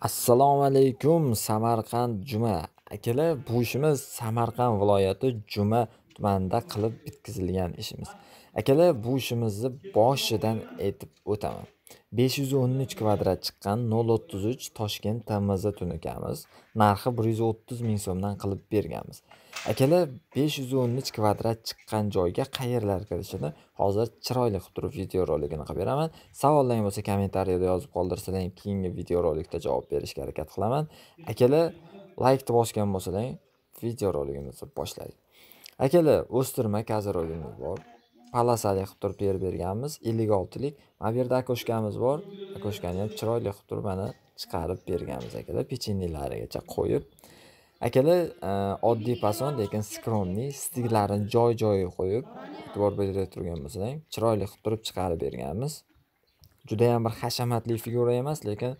assalomu alaykum samarqand juma akalar bu ishimiz samarqand viloyati juma tumanida qilib bitkazilgan ishimiz akalar bu ishimizni boshidan aytib o'taman besh yuz o'n uch kvadrat chiqqan nol o'ttiz uch toshkent tmz tunikamiz narxi bir yuz o'ttiz ming so'mdan qilib berganmiz akalar besh yuz kvadrat chiqqan joyga qayerlar kirishini hozir chiroyli qilib turib videoroligini qilib beraman savollaring bo'lsa kommentariyada yozib qoldirsalaring keyingi videorolikda javob berishga harakat qilaman akalar laykni bosgan bo'lsalaring videoroligimizni boshlaylik akalar o'stirma kazirogimiz bor palasali qilib turib berib berganmiz ellik oltilik mana bu yerda akoshkamiz bor akoshkani ham chiroyli qilib turib mana chiqarib berganmiz akalar pechenniylarigacha qo'yib akalar e, oddiy fason lekin skromniy stiklarini joy joyiga qo'yib e'tibor berib turgan bo'lsang chiroyli qilib turib chiqarib berganmiz judayam bir hashamatli figura emas lekin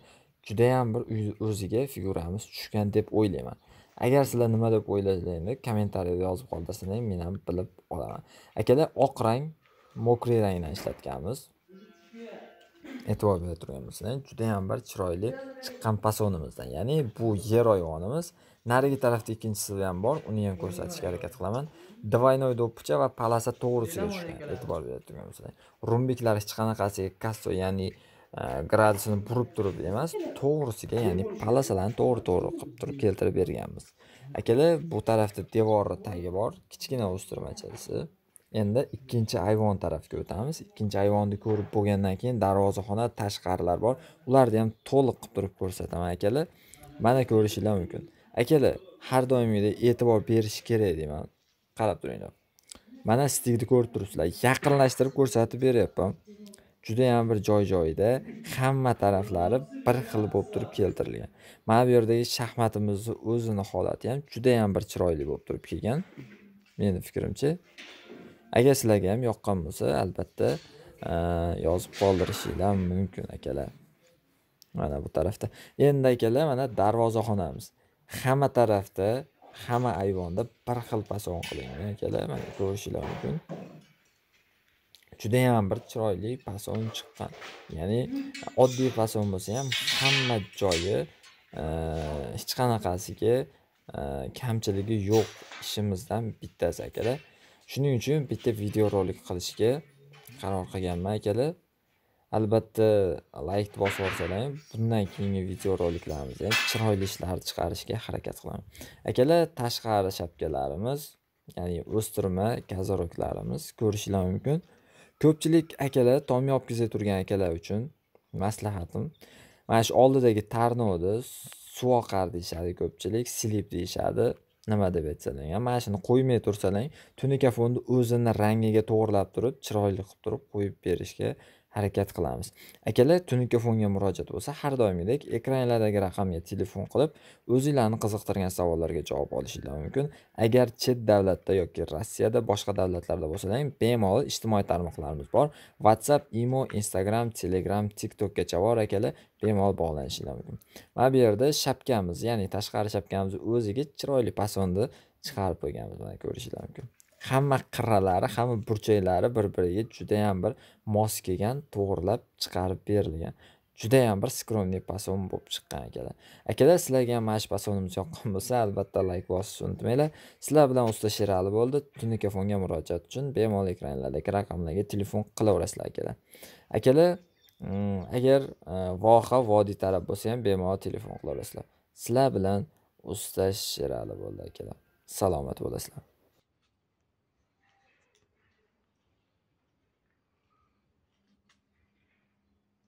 judayam bir o'ziga figuramiz tushgan deb o'ylayman agar sizlar nima deb o'ylasalaringlar kommentariyada yozib qoldirsanglar men ham bilib olaman akalar oq rang mokriy rangdan ishlatganmiz e'tibor bera juda judayam bir chiroyli chiqqan pasonimizdan ya'ni bu yer oyvonimiz narigi tarafda ikkinchisi ham bor uni ham ko'rsatishga harakat qilaman двойной do'ppicha va palasa to'g'risiga tushgan e'tibor bera turganmiz rumbiklar hech qanaqasiga kasso ya'ni e, gradusini burib turib emas to'g'risiga ya'ni palasalarni to'g'ri to'g'ri qilib turib keltirib berganmiz akalar bu tarafda devori tagi bor kichkina o'stirmachasi endi ikkinchi ayvon tarafga o'tamiz ikkinchi ayvonni ko'rib bo'lgandan keyin darvozaxona tashqarilar bor ularni ham to'liq qilib turib ko'rsataman akalar mana ko'rishinglar mumkin akalar har doimgidek e'tibor berish kerak deyman qarab turinglar mana stikni ko'rib turibsizlar yaqinlashtirib ko'rsatib beryapman judayam bir joy joyida hamma taraflari bir xil bo'lib turib keltirilgan mana bu yerdagi shaxmatimizni o'zini holati ham judayam bir chiroyli bo'lib turib kelgan meni fikrimcha agar sizlarga ham yoqqan bo'lsa albatta e, yozib qoldirishinglar mumkin akalar mana bu tarafda endi akalar mana darvozaxonamiz hamma tarafda hamma ayvonda bir xil pason qilingan akalar mana ko'rishinglar mumkin judayam bir chiroyli fason chiqqan ya'ni oddiy fason bo'lsa ham hamma joyi e, hech qanaqasiga e, kamchiligi yo'q ishimizdan bittasi akalar shuning uchun bitta videorolik qilishga qaror qilganman akalar albatta laykni bosib yuborsalar ham bundan keyingi videoroliklarimizni ham chiroyli ishlar chiqarishga harakat qilaman akalar tashqari shapkalarimiz ya'ni o'stirma gazoroklarimiz ko'rishinglar mumkin ko'pchilik akalar tom yopgizib turgan akalar uchun maslahatim mana shu oldidagi tarnovni oqardi deyishadi ko'pchilik silib deyishadi nima deb aytsalang ham mana shuni qo'ymay tursalang tunuka fonni o'zini rangiga to'g'rilab turib chiroyli qilib turib qo'yib berishga harakat qilamiz akalar fonga murojaat bo'lsa har doimgidek ekranlardagi raqamga telefon qilib o'zinglarni qiziqtirgan savollarga javob olishinglar mumkin agar chet davlatda yoki rossiyada boshqa davlatlarda bo'lsalar bemalol ijtimoiy tarmoqlarimiz bor whatsapp imo instagram telegram tiktokgacha bor akalar bemalol bog'lanishinglar mumkin mana bu yerda shapkamiz ya'ni tashqari shapkamizni o'ziga chiroyli pasonda chiqarib qo'yganmiz mana ko'rishinglar mumkin hamma qirralari hamma burchaklari bir biriga judayam bir mos kelgan to'g'irlab chiqarib berilgan judayam bir skromniy pason bo'lib chiqqan akalar akalar sizlarga ham mana shu pasonimiz yoqqan bo'lsa albatta layk bosishni unutmanglar sizlar bilan usta sherali bo'ldi tunikafonga murojaat uchun bemalol ekranlardagi raqamlarga telefon qilaverasizlar akalar akalar mm, agar e, voha vodiy taraf bo'lsa ham bemalol telefon qilaverasizlar sizlar bilan usta sherali bo'ldi akalar salomat bo'lasizlar